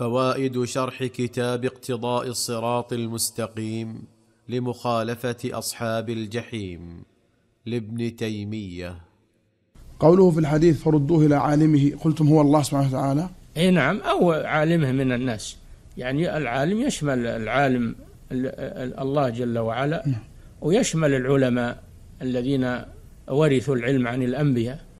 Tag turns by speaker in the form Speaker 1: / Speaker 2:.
Speaker 1: فوائد شرح كتاب اقتضاء الصراط المستقيم لمخالفه اصحاب الجحيم لابن تيميه
Speaker 2: قوله في الحديث فردوه الى عالمه قلتم هو الله سبحانه وتعالى
Speaker 3: اي نعم او عالمه من الناس يعني العالم يشمل العالم الله جل وعلا نعم. ويشمل العلماء الذين ورثوا العلم عن الانبياء